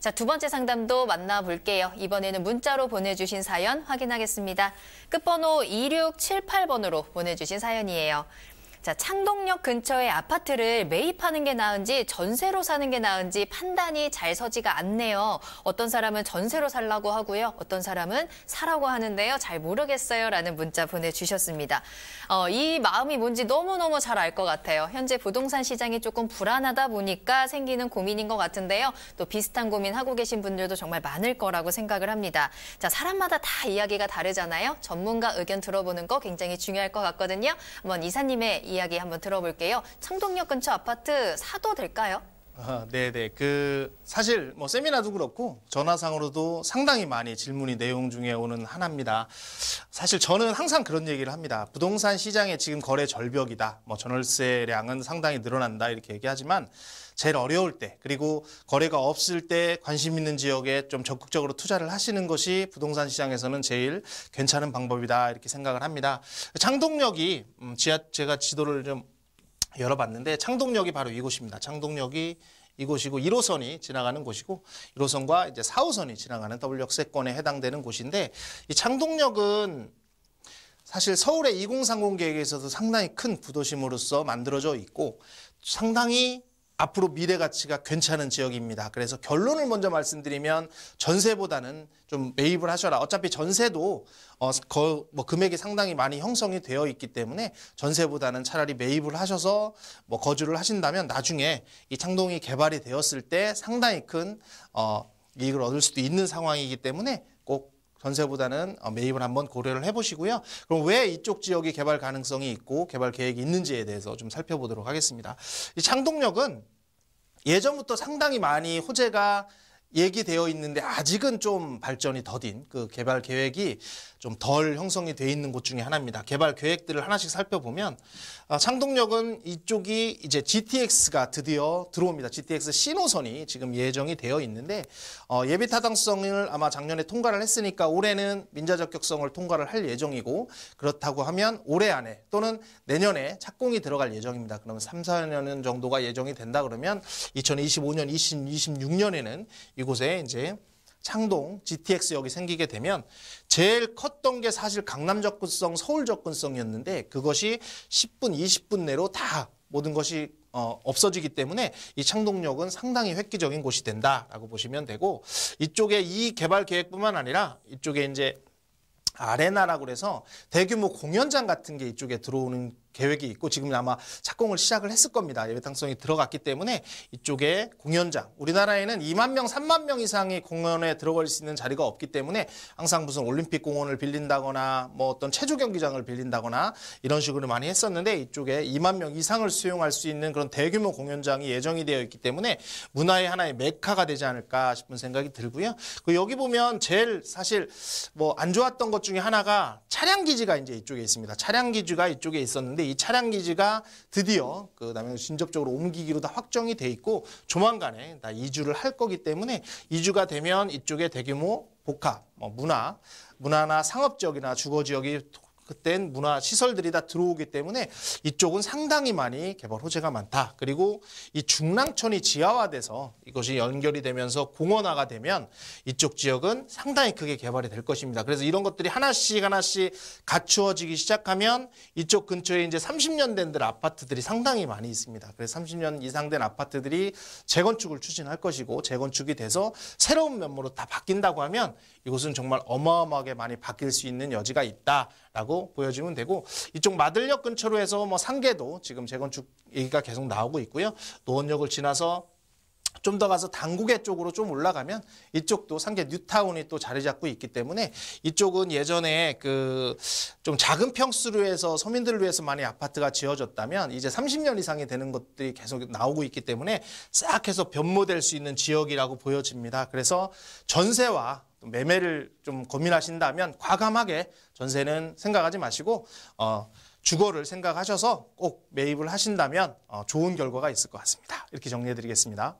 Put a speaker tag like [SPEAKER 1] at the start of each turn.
[SPEAKER 1] 자, 두 번째 상담도 만나볼게요. 이번에는 문자로 보내주신 사연 확인하겠습니다. 끝번호 2678번으로 보내주신 사연이에요. 자, 창동역 근처의 아파트를 매입하는 게 나은지 전세로 사는 게 나은지 판단이 잘 서지가 않네요. 어떤 사람은 전세로 살라고 하고요. 어떤 사람은 사라고 하는데요. 잘 모르겠어요. 라는 문자 보내주셨습니다. 어, 이 마음이 뭔지 너무너무 잘 알 것 같아요. 현재 부동산 시장이 조금 불안하다 보니까 생기는 고민인 것 같은데요. 또 비슷한 고민 하고 계신 분들도 정말 많을 거라고 생각을 합니다. 자, 사람마다 다 이야기가 다르잖아요. 전문가 의견 들어보는 거 굉장히 중요할 것 같거든요. 한번 이사님의 이야기 한번 들어볼게요. 창동역 근처 아파트 사도 될까요?
[SPEAKER 2] 아, 네네. 그 사실 뭐 세미나도 그렇고 전화상으로도 상당히 많이 질문이 내용 중에 오는 하나입니다. 사실 저는 항상 그런 얘기를 합니다. 부동산 시장에 지금 거래 절벽이다. 뭐 전월세량은 상당히 늘어난다 이렇게 얘기하지만 제일 어려울 때 그리고 거래가 없을 때 관심 있는 지역에 좀 적극적으로 투자를 하시는 것이 부동산 시장에서는 제일 괜찮은 방법이다 이렇게 생각을 합니다. 창동역이 음, 제가 지도를 좀 열어봤는데 창동역이 바로 이곳입니다. 창동역이 이곳이고 1호선이 지나가는 곳이고 1호선과 이제 4호선이 지나가는 W역세권에 해당되는 곳인데 이 창동역은 사실 서울의 2030계획에서 상당히 큰 부도심으로서 만들어져 있고 상당히 앞으로 미래 가치가 괜찮은 지역입니다. 그래서 결론을 먼저 말씀드리면 전세보다는 좀 매입을 하셔라. 어차피 전세도 어, 뭐 금액이 상당히 많이 형성이 되어 있기 때문에 전세보다는 차라리 매입을 하셔서 뭐 거주를 하신다면 나중에 이 창동이 개발이 되었을 때 상당히 큰 어, 이익을 얻을 수도 있는 상황이기 때문에 꼭 전세보다는 어, 매입을 한번 고려를 해보시고요. 그럼 왜 이쪽 지역이 개발 가능성이 있고 개발 계획이 있는지에 대해서 좀 살펴보도록 하겠습니다. 이 창동역은 예전부터 상당히 많이 호재가 얘기되어 있는데 아직은 좀 발전이 더딘 그 개발 계획이 좀 덜 형성이 돼 있는 곳 중에 하나입니다. 개발 계획들을 하나씩 살펴보면 아, 창동역은 이쪽이 이제 GTX가 드디어 들어옵니다. GTX 신호선이 지금 예정이 되어 있는데 어, 예비 타당성을 아마 작년에 통과를 했으니까 올해는 민자 적격성을 통과를 할 예정이고 그렇다고 하면 올해 안에 또는 내년에 착공이 들어갈 예정입니다. 그러면 3, 4년 정도가 예정이 된다 그러면 2025년, 2026년에는 이곳에 이제 창동 GTX역이 생기게 되면 제일 컸던 게 사실 강남 접근성, 서울 접근성이었는데 그것이 10분, 20분 내로 다 모든 것이 어, 없어지기 때문에 이 창동역은 상당히 획기적인 곳이 된다라고 보시면 되고 이쪽에 이 개발 계획뿐만 아니라 이쪽에 이제 아레나라고 해서 대규모 공연장 같은 게 이쪽에 들어오는 계획이 있고 지금 아마 착공을 시작을 했을 겁니다. 예배 탕성이 들어갔기 때문에 이쪽에 공연장 우리나라에는 2만 명, 3만 명 이상이 공연에 들어갈 수 있는 자리가 없기 때문에 항상 무슨 올림픽 공원을 빌린다거나 뭐 어떤 체조 경기장을 빌린다거나 이런 식으로 많이 했었는데 이쪽에 2만 명 이상을 수용할 수 있는 그런 대규모 공연장이 예정이 되어 있기 때문에 문화의 하나의 메카가 되지 않을까 싶은 생각이 들고요. 그 여기 보면 제일 사실 뭐 안 좋았던 것 중에 하나가 차량 기지가 이제 이쪽에 있습니다. 차량 기지가 이쪽에 있었는데 이 차량 기지가 드디어 그 다음에 진접적으로 옮기기로 다 확정이 돼 있고 조만간에 다 이주를 할 거기 때문에 이주가 되면 이쪽에 대규모 복합, 뭐 문화, 문화나 상업 적이나 주거 지역이 그땐 문화 시설들이 다 들어오기 때문에 이쪽은 상당히 많이 개발 호재가 많다. 그리고 이 중랑천이 지하화돼서 이것이 연결이 되면서 공원화가 되면 이쪽 지역은 상당히 크게 개발이 될 것입니다. 그래서 이런 것들이 하나씩 하나씩 갖추어지기 시작하면 이쪽 근처에 이제 30년 된들 아파트들이 상당히 많이 있습니다. 그래서 30년 이상 된 아파트들이 재건축을 추진할 것이고 재건축이 돼서 새로운 면모로 다 바뀐다고 하면 이곳은 정말 어마어마하게 많이 바뀔 수 있는 여지가 있다라고 정도 보여지면 되고 이쪽 마들역 근처로 해서 뭐 상계도 지금 재건축 얘기가 계속 나오고 있고요. 노원역을 지나서 좀 더 가서 당구계 쪽으로 좀 올라가면 이쪽도 상계 뉴타운이 또 자리 잡고 있기 때문에 이쪽은 예전에 그 좀 작은 평수로 해서 서민들을 위해서 많이 아파트가 지어졌다면 이제 30년 이상이 되는 것들이 계속 나오고 있기 때문에 싹 해서 변모될 수 있는 지역이라고 보여집니다. 그래서 전세와 매매를 좀 고민하신다면 과감하게 전세는 생각하지 마시고 어, 주거를 생각하셔서 꼭 매입을 하신다면 어, 좋은 결과가 있을 것 같습니다. 이렇게 정리해드리겠습니다.